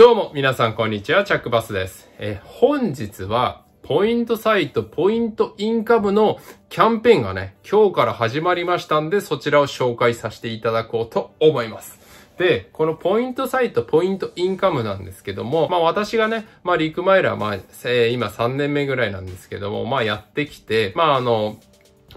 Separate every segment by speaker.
Speaker 1: どうも皆さんこんにちは、チャックバスです。え本日はポイントサイト、ポイントインカムのキャンペーンがね、今日から始まりましたんで、そちらを紹介させていただこうと思います。で、このポイントサイト、ポイントインカムなんですけども、まあ私がね、まあリクマイラー、まあ、えー、今3年目ぐらいなんですけども、まあやってきて、まああの、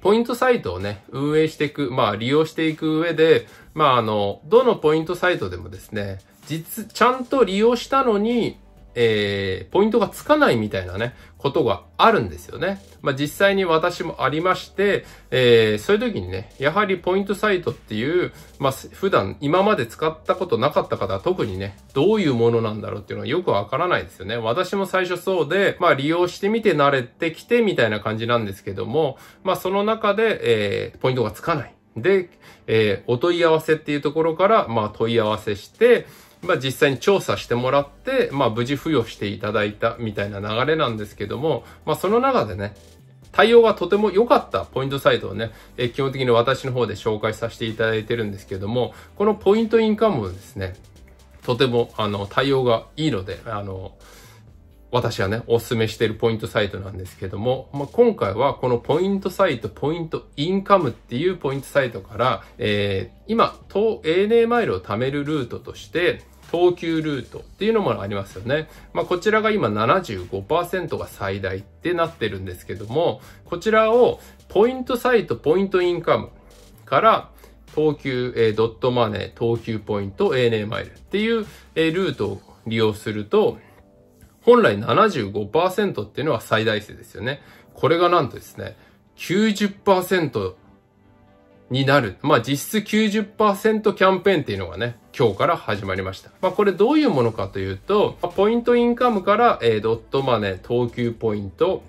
Speaker 1: ポイントサイトをね、運営していく、まあ利用していく上で、まああの、どのポイントサイトでもですね、実、ちゃんと利用したのに、えー、ポイントがつかないみたいなね、ことがあるんですよね。まあ、実際に私もありまして、えー、そういう時にね、やはりポイントサイトっていう、まあ、普段今まで使ったことなかった方は特にね、どういうものなんだろうっていうのはよくわからないですよね。私も最初そうで、まあ、利用してみて慣れてきてみたいな感じなんですけども、まあ、その中で、えー、ポイントがつかない。で、えー、お問い合わせっていうところから、まあ、問い合わせして、まあ、実際に調査してもらって、まあ、無事付与していただいたみたいな流れなんですけども、まあ、その中でね、対応がとても良かったポイントサイトをね、え基本的に私の方で紹介させていただいてるんですけども、このポイントインカムですね、とても、あの、対応がいいので、あの、私がね、お勧めしているポイントサイトなんですけども、まあ、今回はこのポイントサイト、ポイントインカムっていうポイントサイトから、えー、今、と ANA マイルを貯めるルートとして、東急ルートっていうのもありますよね。まあ、こちらが今75%が最大ってなってるんですけども、こちらをポイントサイト、ポイントインカムから東急、えー、ドットマネー、東急ポイント、ANA マイルっていう、えー、ルートを利用すると、本来75%っていうのは最大数ですよね。これがなんとですね、90%になる。まあ実質90%キャンペーンっていうのがね、今日から始まりました。まあこれどういうものかというと、ポイントインカムから、えー、ドットマネー、等級ポイント、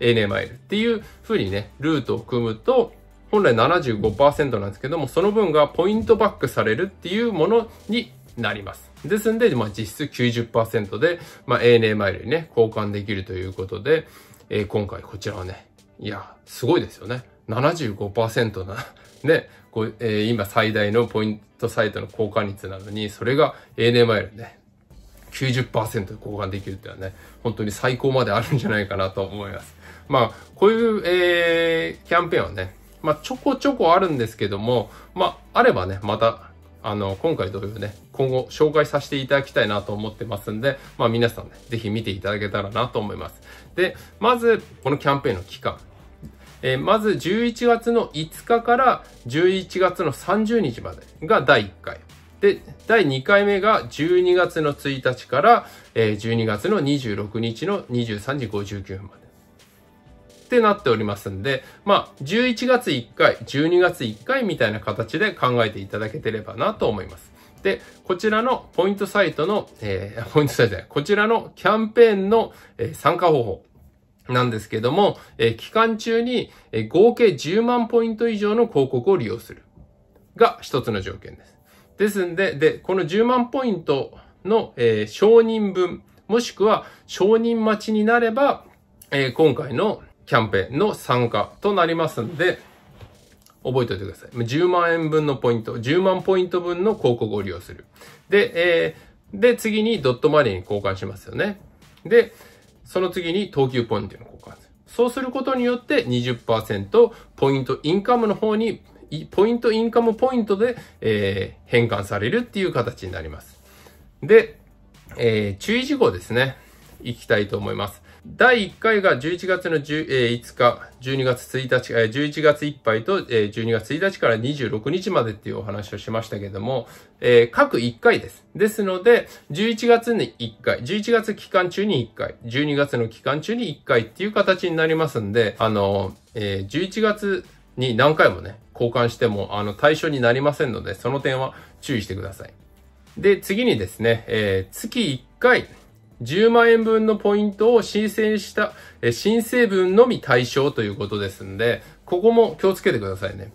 Speaker 1: ANA マイルっていう風にね、ルートを組むと、本来75%なんですけども、その分がポイントバックされるっていうものになります。ですんで、まあ、実質90%で、まあ、ANA マイルにね、交換できるということで、えー、今回こちらはね、いや、すごいですよね。75%な。で、こえー、今最大のポイントサイトの交換率なのに、それが ANA マイルで90%で交換できるっていうのはね、本当に最高まであるんじゃないかなと思います。まあ、こういう、えー、キャンペーンはね、まあ、ちょこちょこあるんですけども、まあ、あればね、また、あの、今回同様ね、今後紹介させていただきたいなと思ってますんで、まあ皆さんね、ぜひ見ていただけたらなと思います。で、まず、このキャンペーンの期間、えー、まず11月の5日から11月の30日までが第1回。で、第2回目が12月の1日から、えー、12月の26日の23時59分まで。ってなっておりますんで、まあ、11月1回、12月1回みたいな形で考えていただけてればなと思います。で、こちらのポイントサイトの、えー、ポイントサイトじゃない、こちらのキャンペーンの、えー、参加方法。なんですけども、え期間中に、え合計10万ポイント以上の広告を利用する。が一つの条件です。ですんで、で、この10万ポイントの、えー、承認分、もしくは承認待ちになれば、えー、今回のキャンペーンの参加となりますんで、覚えておいてください。10万円分のポイント、10万ポイント分の広告を利用する。で、えー、で、次にドットマリーに交換しますよね。で、その次に等級ポイントの交換そうすることによって20%ポイントインカムの方に、ポイントインカムポイントで、えー、変換されるっていう形になります。で、えー、注意事項ですね。いきたいと思います。第1回が11月の10、えー、5日、12月1日、えー、11月いっぱいと、えー、12月1日から26日までっていうお話をしましたけども、えー、各1回です。ですので、11月に1回、11月期間中に1回、12月の期間中に1回っていう形になりますんで、あの、えー、11月に何回もね、交換しても、あの、対象になりませんので、その点は注意してください。で、次にですね、えー、月1回、10万円分のポイントを申請した、え申請分のみ対象ということですんで、ここも気をつけてくださいね。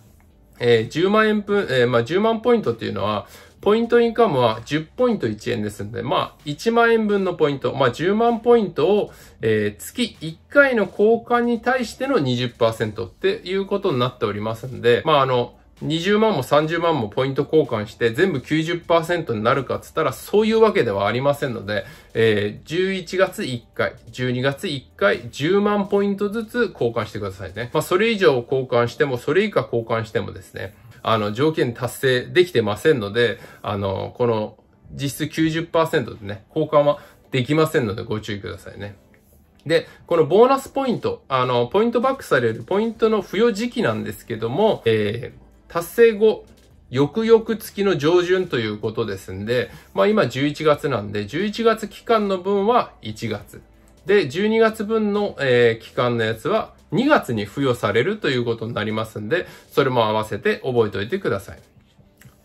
Speaker 1: えー、10万円分、えー、まあ、10万ポイントっていうのは、ポイントインカムは10ポイント1円ですんで、まあ、1万円分のポイント、まあ、10万ポイントを、えー、月1回の交換に対しての20%っていうことになっておりますんで、まあ、あの、20万も30万もポイント交換して全部90%になるかっつったらそういうわけではありませんので、えー、11月1回、12月1回、10万ポイントずつ交換してくださいね。まあ、それ以上交換しても、それ以下交換してもですね、あの、条件達成できてませんので、あの、この実質90%でね、交換はできませんのでご注意くださいね。で、このボーナスポイント、あの、ポイントバックされるポイントの付与時期なんですけども、えー達成後、翌々月の上旬ということですんで、まあ今11月なんで、11月期間の分は1月。で、12月分の、えー、期間のやつは2月に付与されるということになりますんで、それも合わせて覚えておいてください。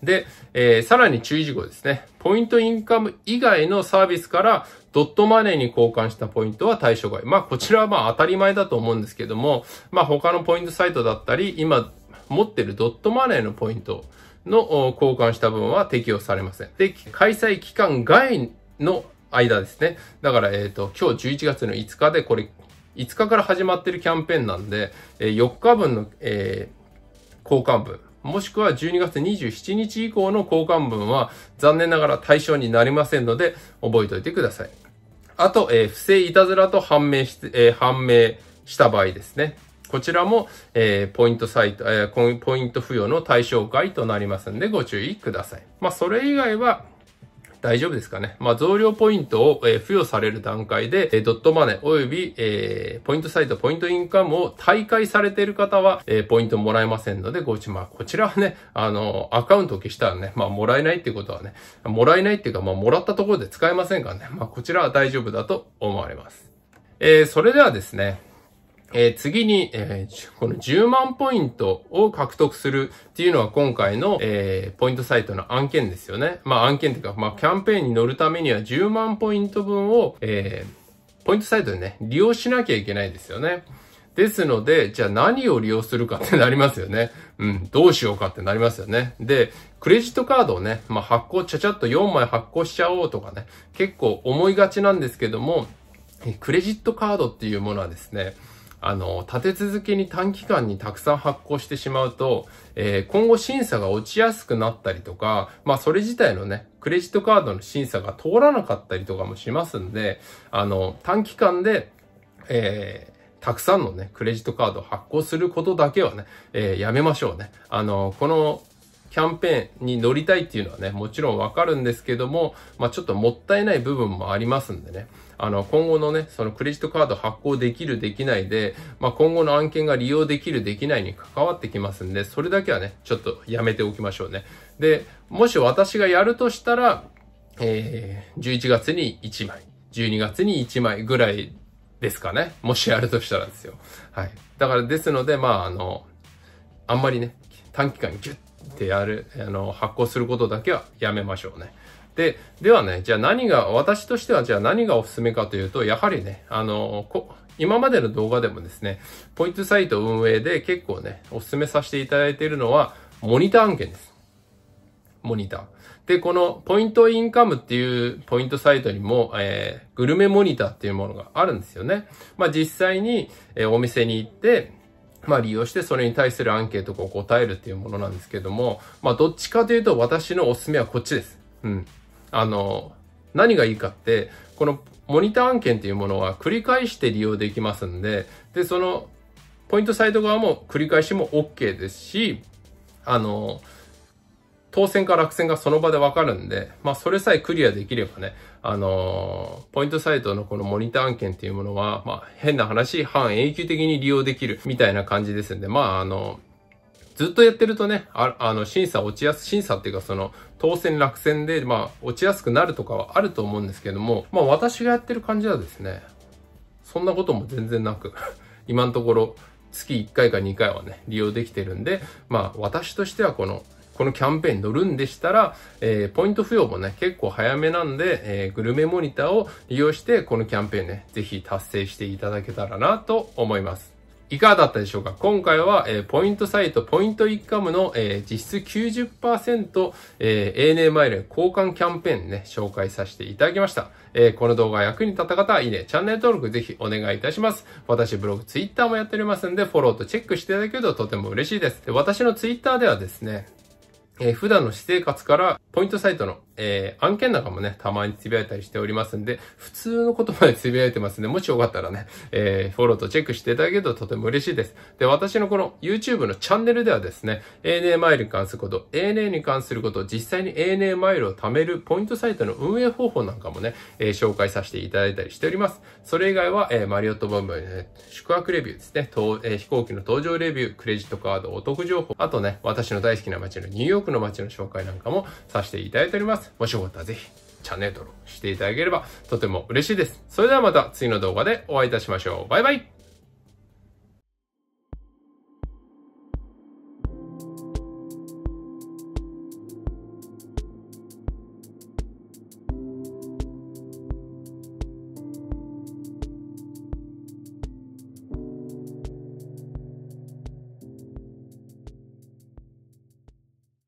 Speaker 1: で、えー、さらに注意事項ですね。ポイントインカム以外のサービスからドットマネーに交換したポイントは対象外。まあこちらはまあ当たり前だと思うんですけども、まあ他のポイントサイトだったり、今持ってるドットマネーのポイントの交換した分は適用されません。で、開催期間外の間ですね。だから、えっ、ー、と、今日11月の5日で、これ、5日から始まってるキャンペーンなんで、え4日分の、えー、交換分、もしくは12月27日以降の交換分は残念ながら対象になりませんので、覚えておいてください。あと、えー、不正いたずらと判明して、えー、判明した場合ですね。こちらも、えー、ポイントサイト、えー、ポイント付与の対象外となりますんでご注意ください。まあ、それ以外は、大丈夫ですかね。まあ、増量ポイントを、えー、付与される段階で、えー、ドットマネー及び、えー、ポイントサイト、ポイントインカムを退会されている方は、えポイントもらえませんので、ご注意。まあ、こちらはね、あの、アカウントを消したらね、まあ、もらえないっていうことはね、もらえないっていうか、まあ、もらったところで使えませんからね。まあ、こちらは大丈夫だと思われます。えそれではですね、えー、次に、えー、この10万ポイントを獲得するっていうのは今回の、えー、ポイントサイトの案件ですよね。まあ案件っていうか、まあキャンペーンに乗るためには10万ポイント分を、えポイントサイトでね、利用しなきゃいけないですよね。ですので、じゃあ何を利用するかってなりますよね。うん、どうしようかってなりますよね。で、クレジットカードをね、まあ発行、ちゃちゃっと4枚発行しちゃおうとかね、結構思いがちなんですけども、クレジットカードっていうものはですね、あの、立て続けに短期間にたくさん発行してしまうと、えー、今後審査が落ちやすくなったりとか、まあそれ自体のね、クレジットカードの審査が通らなかったりとかもしますんで、あの、短期間で、えー、たくさんのね、クレジットカードを発行することだけはね、えー、やめましょうね。あの、このキャンペーンに乗りたいっていうのはね、もちろんわかるんですけども、まあちょっともったいない部分もありますんでね。あの、今後のね、そのクレジットカード発行できる、できないで、まあ、今後の案件が利用できる、できないに関わってきますんで、それだけはね、ちょっとやめておきましょうね。で、もし私がやるとしたら、えー、11月に1枚、12月に1枚ぐらいですかね。もしやるとしたらですよ。はい。だからですので、まあ、あの、あんまりね、短期間ギュッてやる、あの、発行することだけはやめましょうね。で、ではね、じゃあ何が、私としてはじゃあ何がおすすめかというと、やはりね、あの、今までの動画でもですね、ポイントサイト運営で結構ね、おすすめさせていただいているのは、モニター案件です。モニター。で、このポイントインカムっていうポイントサイトにも、えー、グルメモニターっていうものがあるんですよね。まあ実際に、えー、お店に行って、まあ利用してそれに対するアンケートを答えるっていうものなんですけども、まあどっちかというと私のおすすめはこっちです。うん。あの、何がいいかって、このモニター案件っていうものは繰り返して利用できますんで、で、そのポイントサイト側も繰り返しも OK ですし、あの、当選か落選がその場でわかるんで、まあそれさえクリアできればね、あのポイントサイトのこのモニター案件っていうものは、まあ変な話、半永久的に利用できるみたいな感じですんで、まああのずっとやってるとね、ああの、審査落ちやす、審査っていうかその、当選落選で、まあ、落ちやすくなるとかはあると思うんですけども、まあ私がやってる感じはですね、そんなことも全然なく 今のところ月1回か2回はね、利用できてるんで、まあ私としてはこの、このキャンペーンに乗るんでしたら、えー、ポイント付与もね、結構早めなんで、えー、グルメモニターを利用して、このキャンペーンね、ぜひ達成していただけたらなと思います。いかがだったでしょうか今回は、えー、ポイントサイト、ポイントインカムの、えー、実質90%、えー、ANA マイル交換キャンペーンね、紹介させていただきました。えー、この動画役に立った方はいいね、チャンネル登録ぜひお願いいたします。私ブログ、ツイッターもやっておりますんで、フォローとチェックしていただけるととても嬉しいです。で私のツイッターではですね、えー、普段の私生活からポイントサイトのえー、案件なんかもね、たまにつぶやいたりしておりますんで、普通のことまでつぶやいてますんで、もしよかったらね、えー、フォローとチェックしていただけるととても嬉しいです。で、私のこの YouTube のチャンネルではですね、ANA マイルに関すること、ANA に関すること、実際に ANA マイルを貯めるポイントサイトの運営方法なんかもね、えー、紹介させていただいたりしております。それ以外は、えー、マリオットボンボン、ね、宿泊レビューですね、えー、飛行機の搭乗レビュー、クレジットカード、お得情報、あとね、私の大好きな街のニューヨークの街の紹介なんかもさせていただいております。。もしよかったらぜひ、チャンネル登録していただければとても嬉しいです。それではまた次の動画でお会いいたしましょう。バイバイ